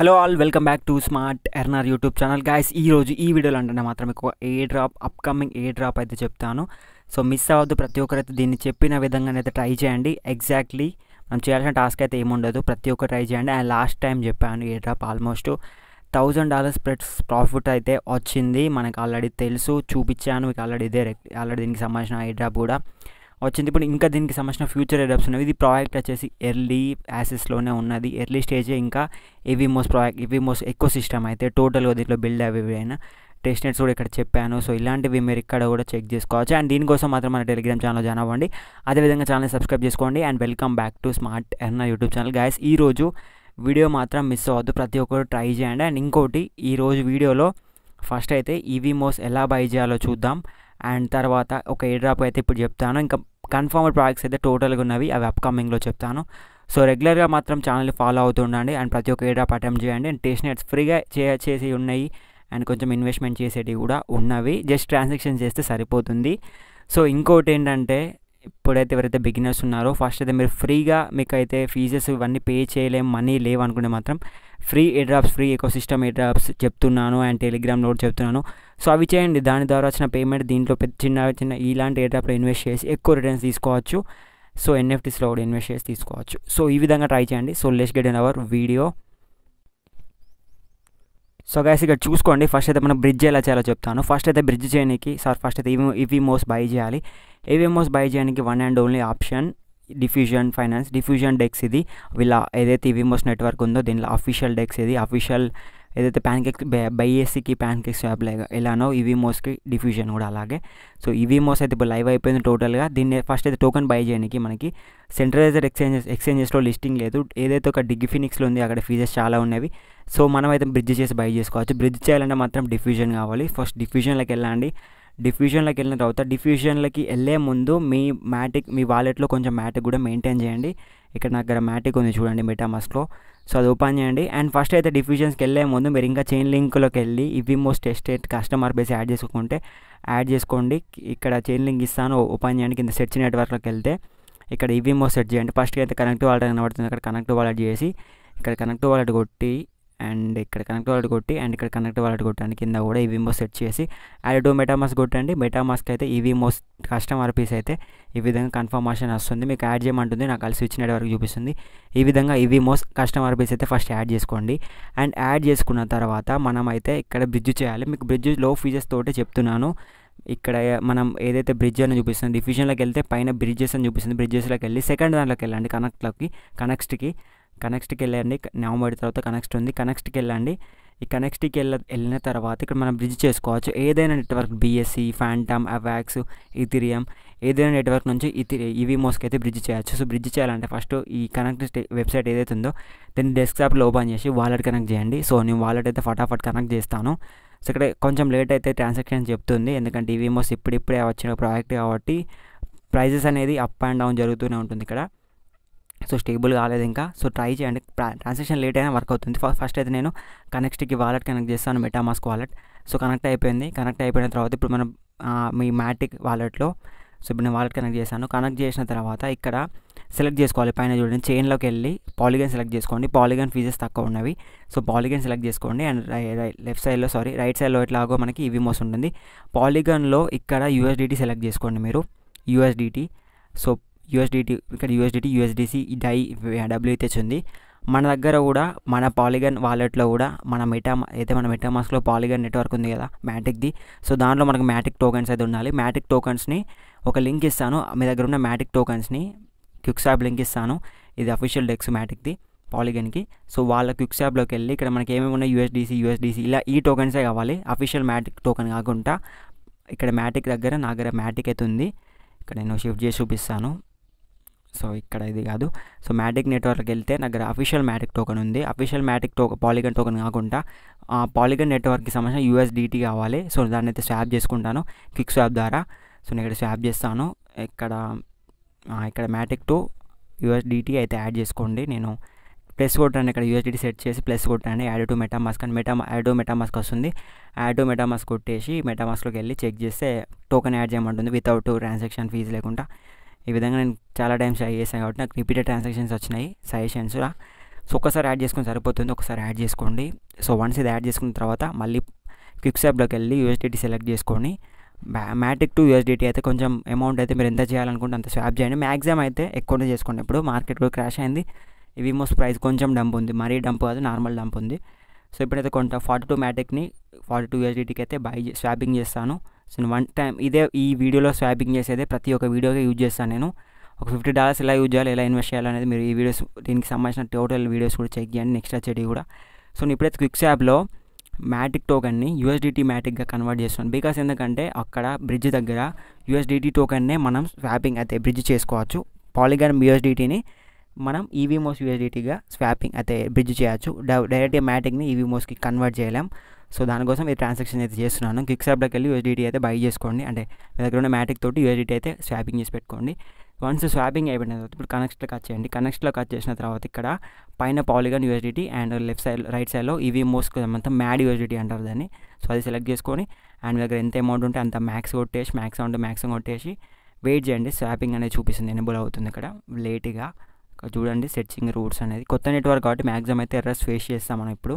hello all welcome back to smart earner YouTube channel guys ఈ రోజు ఈ వీడియోలో అంటున్నా మాత్రం ఎక్కువ airdrop upcoming airdrop అయితే చెప్తాను సో మిస్ అవ్వద్దు ప్రతి ఒక్కరైతే దీన్ని చెప్పిన విధంగానైతే ట్రై చేయండి ఎగ్జాక్ట్లీ మనం చేయాల్సిన టాస్క్ అయితే ఏముండదు ప్రతి ఒక్కరు ట్రై చేయండి అండ్ లాస్ట్ టైం చెప్పాను airdrop almost thousand dollars plus profit అయితే వచ్చింది మనకు ఆల్రెడీ తెలుసు చూపించాను మీకు ఆల్రెడీ ఇదే ఆల్రెడీ దీనికి సంబంధించిన ఏ డ్రాప్ కూడా వచ్చింది ఇప్పుడు ఇంకా దీనికి సంబంధించిన ఫ్యూచర్ ఎడప్స్ ఉన్నవి ఇది ప్రాజెక్ట్ వచ్చేసి ఎర్లీ యాసెస్లోనే ఉన్నది ఎర్లీ స్టేజే ఇంకా ఇవి మోస్ ప్రాజెక్ట్ ఇవి మోస్ ఎక్కువ సిస్టమ్ అయితే టోటల్గా దీంట్లో బిల్డ్ అవి అయినా టెస్ట్ నెట్స్ కూడా ఇక్కడ చెప్పాను సో ఇలాంటివి మీరు ఇక్కడ కూడా చెక్ చేసుకోవచ్చు అండ్ దీనికోసం మాత్రం మన టెలిగ్రామ్ ఛానల్ జాయిన్ అవ్వండి అదేవిధంగా ఛానల్ సబ్స్క్రైబ్ చేసుకోండి and welcome back to smart earner YouTube channel guys ఈరోజు వీడియో మాత్రం మిస్ అవ్వద్దు ప్రతి ఒక్కరు ట్రై చేయండి అండ్ ఇంకోటి ఈరోజు వీడియోలో ఫస్ట్ అయితే ఈవీ మోస్ ఎలా బై చేయాలో చూద్దాం అండ్ తర్వాత ఒక ఏ డ్రాప్ అయితే ఇప్పుడు చెప్తాను ఇంకా కన్ఫర్మ్డ్ ప్రాజెక్ట్స్ అయితే టోటల్గా ఉన్నవి అవి అప్కమింగ్లో చెప్తాను సో రెగ్యులర్గా మాత్రం ఛానల్ ఫాలో అవుతుండండి అండ్ ప్రతి ఒక్క ఎయిర్ డ్రాప్ అటెంప్ట్ చేయండి అండ్ టేస్ట్ నెట్స్ ఫ్రీగా చే చేసి ఉన్నాయి అండ్ కొంచెం ఇన్వెస్ట్మెంట్ చేసేటివి కూడా ఉన్నవి జస్ట్ ట్రాన్సాక్షన్ చేస్తే సరిపోతుంది సో ఇంకోటి ఏంటంటే ఇప్పుడైతే ఎవరైతే బిగినర్స్ ఉన్నారో ఫస్ట్ అయితే మీరు ఫ్రీగా మీకు అయితే ఫీజెస్ ఇవన్నీ పే చేయలేం మనీ లేవనుకుంటే మాత్రం free drops free ecosystem drops చెప్తున్నాను అండ్ టెలిగ్రామ్లో నోట్ చెప్తున్నాను సో అవి చేయండి దాని ద్వారా వచ్చిన పేమెంట్ దీంట్లో పెద్ద చిన్న చిన్న ఇలాంటి డ్రాప్లో ఇన్వెస్ట్ చేసి ఎక్కువ రిటర్న్స్ తీసుకోవచ్చు సో ఎన్ఎఫ్టీస్లో కూడా ఇన్వెస్ట్ చేసి తీసుకోవచ్చు సో ఈ విధంగా ట్రై చేయండి so let's get in our video so guys ఇక్కడ చూసుకోండి ఫస్ట్ అయితే మనం బ్రిడ్జ్ ఎలా చేయాలో చెప్తాను ఫస్ట్ అయితే బ్రిడ్జ్ చేయడానికి సార్ ఫస్ట్ అయితే ఇవి ఇవి మోస్ బై చేయాలి ఇవి మోస్ బై చేయడానికి one and only option Diffusion Finance Diffusion DEX ఇది వీళ్ళ ఏదైతే విమోస్ నెట్వర్క్ ఉందో దీనిలో అఫీషియల్ డెక్స్ ఇది అఫీషియల్ ఏదైతే ప్యాన్ కేక్స్ బైఎస్సీకి ప్యాన్ కేక్స్ యాప్ ఎలానో ఈవీమోస్కి డిఫ్యూజన్ కూడా అలాగే సో ఈవీమోస్ అయితే ఇప్పుడు లైవ్ అయిపోయింది టోటల్గా దీన్ని ఫస్ట్ అయితే టోకెన్ బై చేయడానికి మనకి సెంట్రలైజర్ ఎక్స్చేంజెస్ ఎక్స్చేంజెస్లో లిస్టింగ్ లేదు ఏదైతే ఒక డిగ్ఫినిక్స్లో ఉంది అక్కడ ఫీజెస్ చాలా ఉన్నవి సో మనం అయితే బ్రిడ్జ్ చేసి బై చేసుకోవచ్చు బ్రిడ్జ్ చేయాలంటే మాత్రం డిఫ్యూజన్ కావాలి ఫస్ట్ డిఫ్యూజన్లోకి వెళ్ళండి డిఫ్యూజన్లోకి వెళ్ళిన తర్వాత డిఫ్యూజన్లకి వెళ్ళే ముందు మీ మ్యాటిక్ మీ వాలెట్లో కొంచెం మ్యాటిక్ కూడా మెయింటైన్ చేయండి ఇక్కడ నా దగ్గర మ్యాటిక్ ఉంది చూడండి మెటామాస్క్లో సో అది ఓపెన్ చేయండి అండ్ ఫస్ట్ అయితే డిఫ్యూజన్స్కి వెళ్ళే ముందు మీరు ఇంకా చైన్ లింక్లోకి వెళ్ళి ఇవి మోస్ట్ ఎస్టేట్ కస్టమర్ బేస్ యాడ్ చేసుకుంటే యాడ్ చేసుకోండి ఇక్కడ చైన్ లింక్ ఇస్తాను ఓపెన్ చేయండి కింద సెర్చ్ నెట్వర్క్లోకి వెళ్తే ఇక్కడ ఇవి మోస్ట్ సెట్ చేయండి ఫస్ట్ అయితే కనెక్ట్ వాలెట్ కనబడుతుంది అక్కడ కనెక్ట్ వాలెట్ చేసి ఇక్కడ కనెక్ట్ వాలెట్ కొట్టి అండ్ ఇక్కడ కనెక్ట్ వాళ్ళు కొట్టి అండ్ ఇక్కడ కనెక్ట్ వాళ్ళు కొట్టడానికి కింద కూడా ఈవీ మోస్ సెట్ చేసి యాడ్ టు మెటామాస్క్ కొట్టండి మెటామాస్క్ అయితే ఈవీ మోస్ కస్టమర్ పీస్ అయితే ఈ విధంగా కన్ఫర్మేషన్ వస్తుంది మీకు యాడ్ చేయమంటుంది నాకు కలిసి వచ్చిన వరకు చూపిస్తుంది ఈ విధంగా ఈవీ మోస్ కస్టమర్ పీస్ అయితే ఫస్ట్ యాడ్ చేసుకోండి అండ్ యాడ్ చేసుకున్న తర్వాత మనం అయితే ఇక్కడ బ్రిడ్జ్ చేయాలి మీకు బ్రిడ్జ్ లో ఫీజెస్ తోటే చెప్తున్నాను ఇక్కడ మనం ఏదైతే బ్రిడ్జ్ అని చూపిస్తుంది డిఫ్యూజన్లోకి వెళ్తే పైన బ్రిడ్జెస్ అని చూపిస్తుంది బ్రిడ్జెస్లోకి వెళ్ళి సెకండ్ దాంట్లోకి వెళ్ళండి కనెక్ట్లోకి కనెక్ట్కి కనెక్ట్కి వెళ్ళండి నవంబర్ తర్వాత కనెక్ట్ ఉంది కనెక్ట్కి వెళ్ళండి ఈ కనెక్ట్కి వెళ్ళ వెళ్ళిన తర్వాత ఇక్కడ మనం బ్రిడ్జ్ చేసుకోవచ్చు ఏదైనా network BSC Fantom Avax Ethereum ఏదైనా నెట్వర్క్ నుంచి ఇథిరి ఇవి మోస్క్ అయితే బ్రిడ్జ్ చేయొచ్చు సో బ్రిడ్జ్ చేయాలంటే ఫస్ట్ ఈ కనెక్ట్ వెబ్సైట్ ఏదైతే ఉందో డెస్క్ డెస్క్టాప్లో ఓపెన్ చేసి వాలెట్ కనెక్ట్ చేయండి సో నేను వాలెట్ అయితే ఫటాఫట్ కనెక్ట్ చేస్తాను సో ఇక్కడ కొంచెం లేట్ అయితే ట్రాన్సాక్షన్ చెప్తుంది ఎందుకంటే ఇవి ఇప్పుడు ఇప్పుడిప్పుడే వచ్చిన ప్రాజెక్ట్ కాబట్టి ప్రైజెస్ అనేది అప్ అండ్ డౌన్ జరుగుతూనే ఉంటుంది ఇక్కడ సో స్టేబుల్ కాలేదు ఇంకా సో ట్రై చేయండి ట్రాన్సాక్షన్ లేట్ అయినా వర్క్ అవుతుంది ఫస్ట్ అయితే నేను కనెక్ట్కి వాలెట్ కనెక్ట్ చేస్తాను మెటామాస్క్ వాలెట్ సో కనెక్ట్ అయిపోయింది కనెక్ట్ అయిపోయిన తర్వాత ఇప్పుడు మనం మీ మ్యాటిక్ వాలెట్లో సో ఇప్పుడు నేను వాలెట్ కనెక్ట్ చేశాను కనెక్ట్ చేసిన తర్వాత ఇక్కడ సెలెక్ట్ చేసుకోవాలి పైన చూడండి చైన్లోకి వెళ్ళి పాలిగన్ సెలెక్ట్ చేసుకోండి పాలిగన్ ఫీజెస్ తక్కువ ఉన్నవి సో పాలిగన్ సెలెక్ట్ చేసుకోండి అండ్ లెఫ్ట్ సైడ్లో సారీ రైట్ సైడ్లో ఎట్లాగో మనకి ఇవి మోస్ ఉంటుంది పాలిగన్లో ఇక్కడ యూఎస్డిటీ సెలెక్ట్ చేసుకోండి మీరు యూఎస్డిటీ సో యూఎస్డిటీ ఇక్కడ యూఎస్డిటీ యూఎస్డిసి డై డబ్ల్యూహెచ్ ఉంది మన దగ్గర కూడా మన పాలిగన్ వాలెట్లో కూడా మన మెటా అయితే మన మెటామాస్క్లో పాలిగన్ నెట్వర్క్ ఉంది కదా మ్యాటిక్ది సో దాంట్లో మనకు మ్యాటిక్ టోకెన్స్ అయితే ఉండాలి మ్యాటిక్ టోకెన్స్ని ఒక లింక్ ఇస్తాను మీ దగ్గర ఉన్న మ్యాటిక్ టోకెన్స్ని యాప్ లింక్ ఇస్తాను ఇది అఫీషియల్ డెక్స్ మ్యాటిక్ది పాలిగన్కి సో వాళ్ళ యాప్లోకి వెళ్ళి ఇక్కడ మనకి ఏమేమి ఉన్నాయి యూఎస్డిసి యూఎస్డిసి ఇలా ఈ టోకెన్సే కావాలి అఫీషియల్ మ్యాటిక్ టోకెన్ కాకుండా ఇక్కడ మ్యాటిక్ దగ్గర నా దగ్గర మ్యాటిక్ అయితే ఉంది ఇక్కడ నేను షిఫ్ట్ చేసి చూపిస్తాను సో ఇక్కడ ఇది కాదు సో మ్యాటిక్ నెట్వర్క్ వెళ్తే నా దగ్గర అఫీషియల్ మ్యాటిక్ టోకన్ ఉంది అఫీషియల్ మ్యాటిక్ టోక పాలిగన్ టోకన్ కాకుండా పాలిగన్ నెట్వర్క్కి సంబంధించిన యూఎస్డిటీ కావాలి సో దాన్ని అయితే స్వాప్ చేసుకుంటాను క్విక్ స్వాప్ ద్వారా సో నేను ఇక్కడ స్వాప్ చేస్తాను ఇక్కడ ఇక్కడ మ్యాటిక్ టు యూఎస్డిటీ అయితే యాడ్ చేసుకోండి నేను ప్లస్ కొట్టాను ఇక్కడ యూఎస్డిటీ సెట్ చేసి ప్లస్ కొట్టాను యాడ్ టు మెటామాస్క్ అని మెటా యాడ్ టు మెటామాస్క్ వస్తుంది యాడ్ టు మెటామాస్క్ కొట్టేసి మెటామాస్క్లోకి వెళ్ళి చెక్ చేస్తే టోకెన్ యాడ్ చేయమంటుంది వితౌట్ ట్రాన్సాక్షన్ ఫీజు లేకుండా ఈ విధంగా నేను చాలా టైమ్స్ ట్రై చేశాను కాబట్టి నాకు రిపీటెడ్ ట్రాన్సాక్షన్స్ వచ్చినాయి సజెషన్స్ సో ఒకసారి యాడ్ చేసుకుని సరిపోతుంది ఒకసారి యాడ్ చేసుకోండి సో వన్స్ ఇది యాడ్ చేసుకున్న తర్వాత మళ్ళీ క్విక్ సాప్లోకి వెళ్ళి యూఎస్డిటీ సెలెక్ట్ చేసుకోండి మ్యాటిక్ టు యూఎస్డిటీ అయితే కొంచెం అమౌంట్ అయితే మీరు ఎంత చేయాలనుకుంటే అంత స్వాప్ చేయండి మ్యాక్సిమం అయితే ఎక్కువనే చేసుకోండి ఇప్పుడు మార్కెట్ కూడా క్రాష్ అయింది విమోస్ ప్రైస్ కొంచెం డంప్ ఉంది మరీ డంప్ కాదు నార్మల్ డంప్ ఉంది సో ఇప్పుడైతే కొంత ఫార్టీ టూ మ్యాటిక్ని ఫార్టీ టూ యూఎస్డిటీకి అయితే బై స్వాపింగ్ చేస్తాను సో వన్ టైం ఇదే ఈ వీడియోలో స్వాపింగ్ చేసేదే ప్రతి ఒక్క వీడియోగా యూజ్ చేస్తాను నేను ఒక ఫిఫ్టీ డాలర్స్ ఎలా యూజ్ చేయాలి ఎలా ఇన్వెస్ట్ చేయాలి అనేది మీరు ఈ వీడియోస్ దీనికి సంబంధించిన టోటల్ వీడియోస్ కూడా చెక్ చేయండి నెక్స్ట్ వచ్చేటి కూడా సో నేను ఇప్పుడైతే క్విక్ యాప్లో మ్యాటిక్ టోకన్ని యూఎస్డిటీ మ్యాటిక్గా కన్వర్ట్ చేస్తున్నాను బికాస్ ఎందుకంటే అక్కడ బ్రిడ్జ్ దగ్గర యూఎస్డిటీ టోకన్నే మనం స్వాపింగ్ అయితే బ్రిడ్జ్ చేసుకోవచ్చు పాలిగన్ యూఎస్డిటీని మనం ఈవీమోస్ యూఎస్డిటీగా స్వాపింగ్ అయితే బ్రిడ్జ్ చేయొచ్చు డైరెక్ట్గా మ్యాటిక్ని ఈవీమోస్కి కన్వర్ట్ చేయలేం సో దానికోసం మీరు ట్రాన్సాక్షన్ అయితే చేస్తున్నాను క్విక్ యాప్లోకి వెళ్ళి యూఎస్డీటీ అయితే బై చేసుకోండి అంటే మీ దగ్గర ఉన్న మ్యాటిక్ తోటి యూఎస్డీటీ అయితే స్వాపింగ్ చేసి పెట్టుకోండి వన్స్ స్వాపింగ్ అయిపోయిన తర్వాత ఇప్పుడు కనెక్ట్లో కట్ చేయండి కనెక్ట్లో కట్ చేసిన తర్వాత ఇక్కడ పైన Polygon USDT and left side right సైడ్లో ఇవి మోస్ట్ అంతా మ్యాడ్ యూఎస్డిటీ అంటారు దాన్ని సో అది సెలెక్ట్ చేసుకొని అండ్ మీ దగ్గర ఎంత అమౌంట్ ఉంటే అంత మ్యాక్స్ కొట్టేసి మ్యాక్స్ అమౌంట్ మ్యాక్స్ కొట్టేసి వెయిట్ చేయండి స్వాపింగ్ అనేది చూపిస్తుంది ఎనబుల్ అవుతుంది ఇక్కడ లేట్గా చూడండి సెర్చింగ్ రూట్స్ అనేది కొత్త నెట్వర్క్ కాబట్టి మ్యాక్సిమం అయితే ఎర్రస్ ఫేస్ చేస్తాం మనం ఇప్పుడు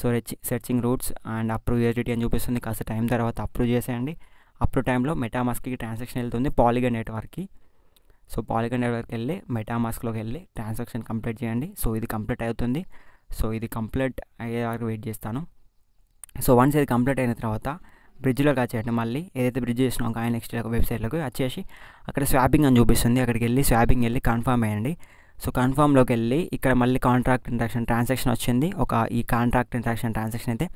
so searching routes and approve ఏజిటీ అని చూపిస్తుంది కాస్త టైం తర్వాత అప్రూవ్ చేసేయండి అప్రూవ్ టైంలో మెటామాస్క్కి ట్రాన్సాక్షన్ వెళ్తుంది పాలిగన్ నెట్వర్క్కి సో పాలిగన్ నెట్వర్క్కి వెళ్ళి మెటామాస్క్లోకి వెళ్ళి ట్రాన్సాక్షన్ కంప్లీట్ చేయండి సో ఇది కంప్లీట్ అవుతుంది సో ఇది కంప్లీట్ అయ్యే వరకు వెయిట్ చేస్తాను సో వన్స్ ఇది కంప్లీట్ అయిన తర్వాత బ్రిడ్జ్లోకి వచ్చేయండి మళ్ళీ ఏదైతే బ్రిడ్జ్ చేసినా ఒక నెక్స్ట్ వెబ్సైట్లోకి వచ్చేసి అక్కడ స్వాపింగ్ అని చూపిస్తుంది అక్కడికి వెళ్ళి స్వాపింగ్ వెళ్ళి కన్ఫర్మ్ అయ్యండి సో కన్ఫామ్లోకి వెళ్ళి ఇక్కడ మళ్ళీ కాంట్రాక్ట్ ఇంట్రాక్షన్ ట్రాన్సాక్షన్ వచ్చింది ఒక ఈ కాంట్రాక్ట్ ఇంట్రాక్షన్ ట్రాన్సాక్షన్ అయితే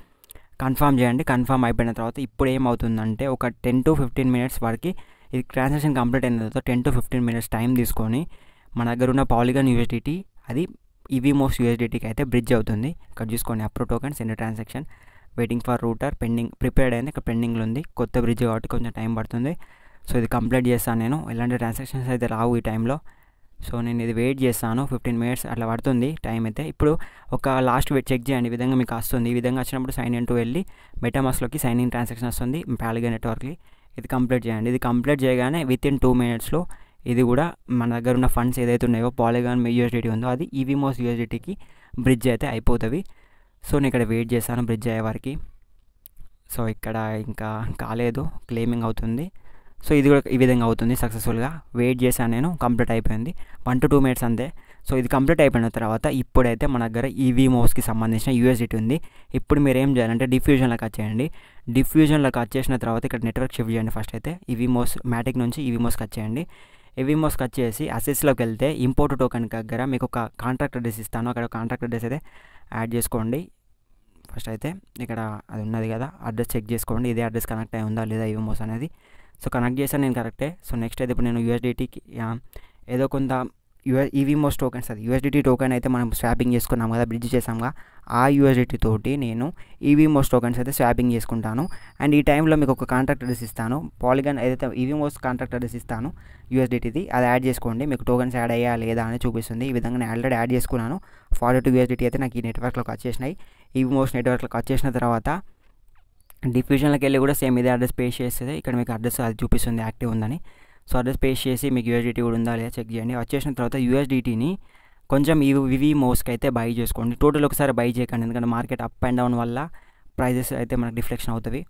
కన్ఫర్మ్ చేయండి కన్ఫర్మ్ అయిపోయిన తర్వాత ఇప్పుడు ఏమవుతుందంటే ఒక టెన్ టు ఫిఫ్టీన్ మినిట్స్ వరకు ఇది ట్రాన్సాక్షన్ కంప్లీట్ అయిన తర్వాత ten to fifteen minutes time తీసుకొని మన దగ్గర ఉన్న పాలిగన్ యూఎస్డిటీ అది ఇవి మోస్ట్ యూఎస్డిటీకి అయితే బ్రిడ్జ్ అవుతుంది ఇక్కడ చూసుకోండి approve token send transaction waiting for router pending prepared అయింది ఇక్కడ పెండింగ్లో ఉంది కొత్త బ్రిడ్జ్ కాబట్టి కొంచెం టైం పడుతుంది సో ఇది కంప్లీట్ చేస్తాను నేను ఇలాంటి ట్రాన్సాక్షన్స్ అయితే రావు ఈ టైంలో సో నేను ఇది వెయిట్ చేస్తాను ఫిఫ్టీన్ మినిట్స్ అట్లా పడుతుంది టైం అయితే ఇప్పుడు ఒక లాస్ట్ వెయిట్ చెక్ చేయండి ఈ విధంగా మీకు వస్తుంది ఈ విధంగా వచ్చినప్పుడు సైన్ ఇన్ టు వెళ్ళి మెటామాస్లోకి సైన్ ఇన్ ట్రాన్సాక్షన్ వస్తుంది పాలిగా నెట్వర్క్కి ఇది కంప్లీట్ చేయండి ఇది కంప్లీట్ చేయగానే విత్ ఇన్ టూ మినిట్స్లో ఇది కూడా మన దగ్గర ఉన్న ఫండ్స్ ఏదైతే ఉన్నాయో పాలిగాన్ యూఎస్డిటీ ఉందో అది ఈవీమోస్ యూఎస్డిటీకి బ్రిడ్జ్ అయితే అయిపోతుంది సో నేను ఇక్కడ వెయిట్ చేస్తాను బ్రిడ్జ్ అయ్యే వారికి సో ఇక్కడ ఇంకా కాలేదు క్లెయిమింగ్ అవుతుంది సో ఇది కూడా ఈ విధంగా అవుతుంది సక్సెస్ఫుల్గా వెయిట్ చేశాను నేను కంప్లీట్ అయిపోయింది వన్ టు టూ మినిట్స్ అంతే సో ఇది కంప్లీట్ అయిపోయిన తర్వాత ఇప్పుడైతే మన దగ్గర ఈవీ మోస్కి సంబంధించిన యూఎస్డిటీ ఉంది ఇప్పుడు మీరు ఏం చేయాలంటే డిఫ్యూజన్లో కట్ చేయండి డిఫ్యూజన్లో కట్ చేసిన తర్వాత ఇక్కడ నెట్వర్క్ షిఫ్ట్ చేయండి ఫస్ట్ అయితే ఈవీ మోస్ మ్యాటిక్ నుంచి ఈవీ మోస్ కట్ చేయండి ఈవీ మోస్ కట్ చేసి అసెస్లోకి వెళ్తే ఇంపోర్ట్ టోకెన్ దగ్గర మీకు ఒక కాంట్రాక్ట్ అడ్రస్ ఇస్తాను అక్కడ కాంట్రాక్ట్ అడ్రస్ అయితే యాడ్ చేసుకోండి ఫస్ట్ అయితే ఇక్కడ అది ఉన్నది కదా అడ్రస్ చెక్ చేసుకోండి ఇదే అడ్రస్ కనెక్ట్ అయి ఉందా లేదా ఈవీ మోస్ అనేది సో కనెక్ట్ చేశాను నేను కరెక్టే సో నెక్స్ట్ అయితే ఇప్పుడు నేను యూఎస్డిటీకి ఏదో కొంత యూఎ ఈవీమోస్ e టోకెన్స్ అది యూఎస్డిటీ టోకెన్ అయితే మనం స్వాపింగ్ చేసుకున్నాం కదా బ్రిడ్జ్ చేసాంగా ఆ యూఎస్డిటీ తోటి నేను ఈవీమోస్ e టోకెన్స్ అయితే స్వాపింగ్ చేసుకుంటాను అండ్ ఈ టైంలో మీకు ఒక కాంట్రాక్ట్ అడ్రస్ ఇస్తాను పాలిగన్ ఏదైతే ఈవీమోస్ e కాంట్రాక్ట్ అడ్రస్ ఇస్తాను యూఎస్డిటీది అది యాడ్ చేసుకోండి మీకు టోకెన్స్ యాడ్ అయ్యా లేదా అని చూపిస్తుంది ఈ విధంగా నేను ఆల్రెడీ యాడ్ చేసుకున్నాను ఫార్వర్డ్ టు యూఎస్డిటీ అయితే నాకు ఈ నెట్వర్క్లోకి వచ్చేసినాయి ఈవీమోస్ నెట్వర్క్లోకి వచ్చేసిన తర్వాత డిఫ్యూజన్లోకి వెళ్ళి కూడా సేమ్ ఇదే అడ్రస్ పేస్ చేస్తుంది ఇక్కడ మీకు అడ్రస్ అది చూపిస్తుంది యాక్టివ్ ఉందని సో అడ్రస్ పేస్ చేసి మీకు యూఎస్డిటీ కూడా ఉందా లేదా చెక్ చేయండి వచ్చేసిన తర్వాత యూఎస్డిటీని కొంచెం ఇవి వివి మోస్కి అయితే బై చేసుకోండి టోటల్ ఒకసారి బై చేయకండి ఎందుకంటే మార్కెట్ అప్ అండ్ డౌన్ వల్ల ప్రైజెస్ అయితే మనకు డిఫ్లెక్షన్ అవుతుంది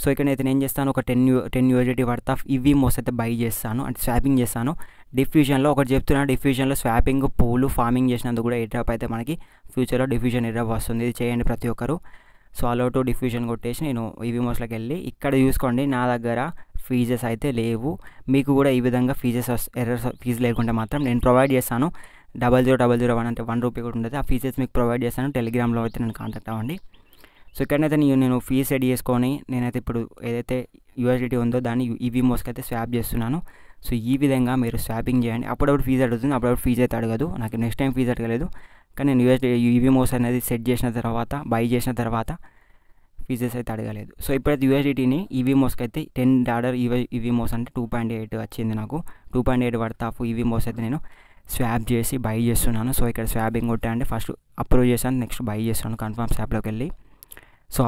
సో ఇక్కడ అయితే నేను చేస్తాను ఒక టెన్ యూ టెన్ యూఎస్డిటీ పడతా ఇవి మోస్ అయితే బై చేస్తాను అంటే స్వాపింగ్ చేస్తాను డిఫ్యూజన్లో ఒకటి చెప్తున్నాను డిఫ్యూజన్లో స్వాపింగ్ పూలు ఫార్మింగ్ చేసినందుకు కూడా డ్రాప్ అయితే మనకి ఫ్యూచర్లో డిఫ్యూజన్ డ్రాప్ వస్తుంది ఇది చేయండి ప్రతి ఒక్కరు స్వాలో టు డిఫ్యూజన్ కొట్టేసి నేను ఈవీమోస్లోకి వెళ్ళి ఇక్కడ చూసుకోండి నా దగ్గర ఫీజెస్ అయితే లేవు మీకు కూడా ఈ విధంగా ఫీజెస్ ఎర్రర్స్ ఫీజు లేకుండా మాత్రం నేను ప్రొవైడ్ చేస్తాను double zero double zero one అంటే వన్ రూపీ కూడా ఉంటుంది ఆ ఫీజెస్ మీకు ప్రొవైడ్ చేస్తాను టెలిగ్రామ్లో అయితే నేను కాంటాక్ట్ అవ్వండి సో ఇక్కడనైతే నేను నేను ఫీజు సెట్ చేసుకొని నేనైతే ఇప్పుడు ఏదైతే యూఎస్డిటీ ఉందో దాన్ని ఈవీమోస్కి అయితే స్వాప్ చేస్తున్నాను సో ఈ విధంగా మీరు స్వాపింగ్ చేయండి అప్పుడప్పుడు ఫీజు అడుగుతుంది అప్పుడప్పుడు ఫీజ్ అయితే అడగదు నాకు నెక్స్ట్ టైం ఫీజు అడగలేదు కానీ నేను యూఎస్ యూవీ అనేది సెట్ చేసిన తర్వాత బై చేసిన తర్వాత ఫీజెస్ అయితే అడగలేదు సో ఇప్పుడైతే యూఎస్డిటీని ఈవీమోస్కి అయితే టెన్ డాలర్ ఈవీ ఈవీమోస్ అంటే టూ పాయింట్ ఎయిట్ వచ్చింది నాకు టూ పాయింట్ ఎయిట్ పడతా ఆఫ్ ఈవీమోస్ అయితే నేను స్వాబ్ చేసి బై చేస్తున్నాను సో ఇక్కడ స్వాబింగ్ కొట్టండి ఫస్ట్ అప్రూవ్ చేశాను నెక్స్ట్ బై చేస్తాను కన్ఫర్మ్ స్వాప్లోకి వెళ్ళి సో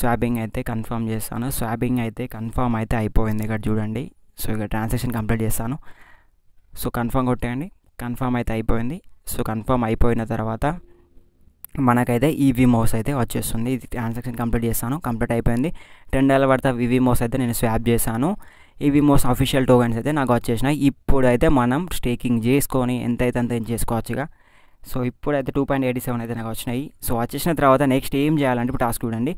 స్వాబింగ్ అయితే కన్ఫర్మ్ చేస్తాను స్వాబింగ్ అయితే కన్ఫామ్ అయితే అయిపోయింది ఇక్కడ చూడండి సో ఇక్కడ ట్రాన్సాక్షన్ కంప్లీట్ చేస్తాను సో కన్ఫర్మ్ కొట్టేయండి కన్ఫామ్ అయితే అయిపోయింది సో కన్ఫర్మ్ అయిపోయిన తర్వాత మనకైతే ఈవీ మోస్ అయితే వచ్చేస్తుంది ఇది ట్రాన్సాక్షన్ కంప్లీట్ చేస్తాను కంప్లీట్ అయిపోయింది టెన్ డేల పడితే ఈవీ మోస్ అయితే నేను స్వాప్ చేశాను ఈవీ మోస్ అఫీషియల్ టోకెన్స్ అయితే నాకు వచ్చేసినాయి ఇప్పుడైతే మనం స్టేకింగ్ చేసుకొని ఎంతైతే అంత ఏం చేసుకోవచ్చుగా సో ఇప్పుడైతే టూ పాయింట్ ఎయిటీ సెవెన్ అయితే నాకు వచ్చినాయి సో వచ్చేసిన తర్వాత నెక్స్ట్ ఏం చేయాలంటే ఇప్పుడు టాస్క్ చూడండి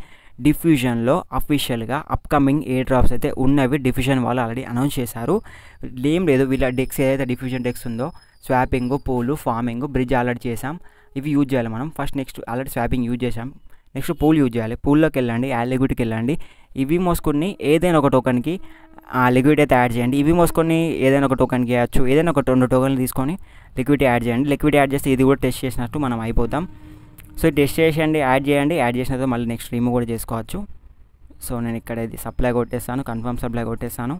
డిఫ్యూజన్లో అఫీషియల్గా అప్కమింగ్ ఏ డ్రాప్స్ అయితే ఉన్నవి డిఫ్యూజన్ వాళ్ళు ఆల్రెడీ అనౌన్స్ చేశారు ఏం లేదు వీళ్ళ డెక్స్ ఏదైతే డిఫ్యూజన్ డెక్స్ ఉందో స్వాపింగ్ పూలు ఫార్మింగ్ బ్రిడ్జ్ అలర్ట్ చేసాం ఇవి యూజ్ చేయాలి మనం first next alert swapping use చేసాం నెక్స్ట్ పూల్ యూజ్ చేయాలి పూల్లోకి వెళ్ళండి ఆ లిగ్విడ్కి వెళ్ళండి ఇవి మోసుకొని ఏదైనా ఒక టోకన్కి ఆ లిక్విడ్ అయితే యాడ్ చేయండి ఇవి మోసుకొని ఏదైనా ఒక టోకన్కి వేయచ్చు ఏదైనా ఒక రెండు టోకన్లు తీసుకొని లిక్విడ్ యాడ్ చేయండి లిక్విడ్ యాడ్ చేస్తే ఇది కూడా టెస్ట్ చేసినట్టు మనం అయిపోతాం సో టెస్ట్ చేసేయండి యాడ్ చేయండి యాడ్ చేసిన తర్వాత మళ్ళీ నెక్స్ట్ రిమూవ్ కూడా చేసుకోవచ్చు సో నేను ఇక్కడ ఇది సప్లై కొట్టేస్తాను కన్ఫర్మ్ సప్లై కొట్టేస్తాను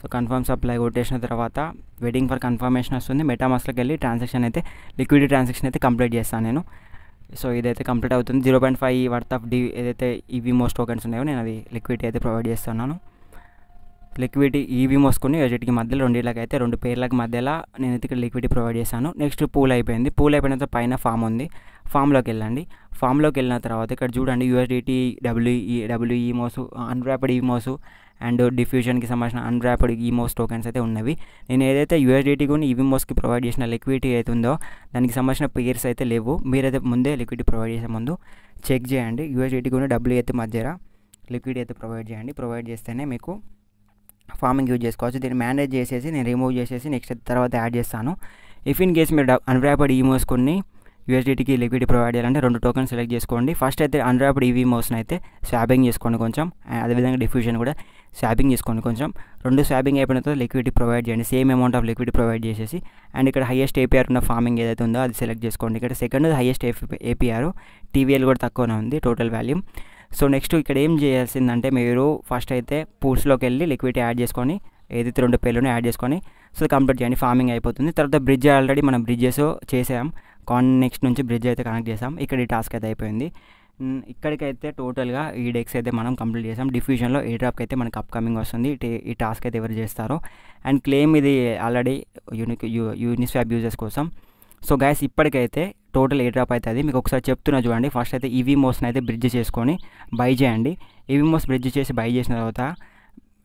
సో కన్ఫర్మ్ సప్లై కొట్టేసిన తర్వాత వెయిటింగ్ ఫర్ కన్ఫర్మేషన్ వస్తుంది మెటామాస్లోకి వెళ్ళి ట్రాన్సాక్షన్ అయితే లిక్విడ్ ట్రాన్సాక్షన్ అయితే కంప్లీట్ చేస్తాను నేను సో ఇదైతే కంప్లీట్ అవుతుంది zero point five worth of the ఏదైతే ఈవీ మోస్ టోకెన్స్ ఉన్నాయో నేను అవి లిక్విడ్ అయితే ప్రొవైడ్ చేస్తున్నాను లిక్విడ్ ఈవీ మోసుకుని ఎడిట్కి మధ్యలో అయితే రెండు పేర్లకు మధ్యలో నేను అయితే ఇక్కడ లిక్విడ్ ప్రొవైడ్ చేశాను నెక్స్ట్ పూల్ అయిపోయింది పూల్ అయిపోయిన పైన ఫామ్ ఉంది ఫామ్లోకి వెళ్ళండి ఫామ్లోకి వెళ్ళిన తర్వాత ఇక్కడ చూడండి యూఎస్డిటీ డబ్ల్యూఈ డబ్ల్యూఈ మోసు అన్ర్యాపడ్ ఈ మోసు అండ్ డిఫ్యూజన్కి సంబంధించిన అన్రాపిడ్ ఈమోస్ టోకెన్స్ అయితే ఉన్నవి నేను ఏదైతే యూఎస్డిటీ కొన్ని ఈవీమోస్కి ప్రొవైడ్ చేసిన లిక్విడిటీ అయితే ఉందో దానికి సంబంధించిన పేర్స్ అయితే లేవు మీరైతే ముందే లిక్విడిటీ ప్రొవైడ్ చేసే ముందు చెక్ చేయండి యూఎస్డిటీ కొన్ని డబ్బులు అయితే మధ్యర లిక్విడ్ అయితే ప్రొవైడ్ చేయండి ప్రొవైడ్ చేస్తేనే మీకు ఫార్మింగ్ యూజ్ చేసుకోవచ్చు దీన్ని మేనేజ్ చేసేసి నేను రిమూవ్ చేసేసి నెక్స్ట్ తర్వాత యాడ్ చేస్తాను ఇఫ్ ఇన్ కేస్ మీరు అన్రాపిడ్ ఈమోస్ కొన్ని యూఎస్డిటీకి లిక్విడ్ ప్రొవైడ్ చేయాలంటే రెండు టోకెన్ సెలెక్ట్ చేసుకోండి ఫస్ట్ అయితే ఈవీ మోస్ని అయితే స్వాబింగ్ చేసుకోండి కొంచెం అదేవిధంగా డిఫ్యూజన్ కూడా స్వాబింగ్ చేసుకోండి కొంచెం రెండు స్వాబింగ్ అయిపోయిన తర్వాత లిక్విడ్ ప్రొవైడ్ చేయండి same amount of liquid provide చేసేసి అండ్ ఇక్కడ హైయెస్ట్ ఏపీఆర్ ఉన్న ఫార్మింగ్ ఏదైతే ఉందో అది సెలెక్ట్ చేసుకోండి ఇక్కడ సెకండ్ హైయెస్ట్ ఏపీఆర్ టీవీఎల్ కూడా తక్కువనే ఉంది టోటల్ వాల్యూమ్ సో నెక్స్ట్ ఇక్కడ ఏం చేయాల్సిందంటే మీరు ఫస్ట్ అయితే పూల్స్లోకి వెళ్ళి లిక్విడ్ యాడ్ చేసుకొని ఏదైతే రెండు పేర్లను యాడ్ చేసుకొని సో కంప్లీట్ చేయండి ఫార్మింగ్ అయిపోతుంది తర్వాత బ్రిడ్జ్ ఆల్రెడీ మనం బ్రిడ్జెస్ చేసాం కాన్ నెక్స్ట్ నుంచి బ్రిడ్జ్ అయితే కనెక్ట్ చేసాం ఇక్కడ ఈ టాస్క్ అయితే అయిపోయింది ఇక్కడికైతే టోటల్గా ఈ డెక్స్ అయితే మనం కంప్లీట్ చేసాం డిఫ్యూజన్లో ఏ డ్రాప్కి అయితే మనకు అప్కమింగ్ వస్తుంది ఈ టాస్క్ అయితే ఎవరు చేస్తారో అండ్ క్లెయిమ్ ఇది ఆల్రెడీ యూనిక్ యూ యూనిస్వాప్ యూజర్స్ కోసం సో గ్యాస్ ఇప్పటికైతే టోటల్ ఏ డ్రాప్ అవుతుంది మీకు ఒకసారి చెప్తున్నా చూడండి ఫస్ట్ అయితే ఈవీమోస్ని అయితే బ్రిడ్జ్ చేసుకొని బై చేయండి ఈవీమోస్ బ్రిడ్జ్ చేసి బై చేసిన తర్వాత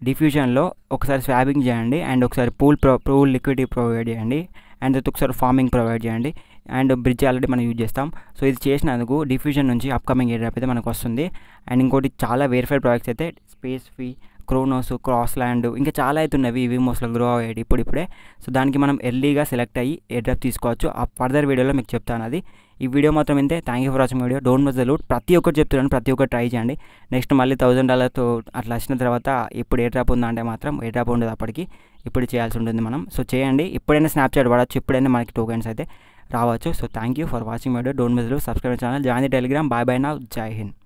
డిఫ్యూజన్లో ఒకసారి స్వాబింగ్ చేయండి అండ్ ఒకసారి pool pro pool liquid provide చేయండి అండ్ తర్వాత ఒకసారి ఫార్మింగ్ ప్రొవైడ్ చేయండి అండ్ బ్రిడ్జ్ ఆల్రెడీ మనం యూజ్ చేస్తాం సో ఇది చేసినందుకు డిఫ్యూజన్ నుంచి అప్కమింగ్ ఏరియా అయితే మనకు వస్తుంది అండ్ ఇంకోటి చాలా వేరిఫైడ్ ప్రాజెక్ట్స్ అయితే SpaceFi Cronos cross land ఇంకా చాలా అయితే ఉన్నవి ఇవి మోస్ట్లో గ్రో అయ్యాడు ఇప్పుడు ఇప్పుడే సో దానికి మనం ఎర్లీగా సెలెక్ట్ అయ్యి డ్రాప్ తీసుకోవచ్చు ఆ ఫర్దర్ వీడియోలో మీకు చెప్తాను అది ఈ వీడియో మాత్రం ఇంతే thank you for watching video don't miss the loot ప్రతి ఒక్కటి చెప్తున్నాను ప్రతి ఒక్కటి ట్రై చేయండి నెక్స్ట్ మళ్ళీ థౌసండ్ డాలర్తో అట్లా వచ్చిన తర్వాత ఇప్పుడు ఏ ఉందా అంటే మాత్రం ఏ డ్రాప్ ఉండదు అప్పటికి ఇప్పుడు చేయాల్సి ఉంటుంది మనం సో చేయండి ఇప్పుడైనా స్నాప్చాట్ పడవచ్చు ఇప్పుడైనా మనకి టోకెన్స్ అయితే रावचु सो थैंक यू फर्वाचिंग मैडो डोट miss subscribe channel join the Telegram bye bye now जय हिंद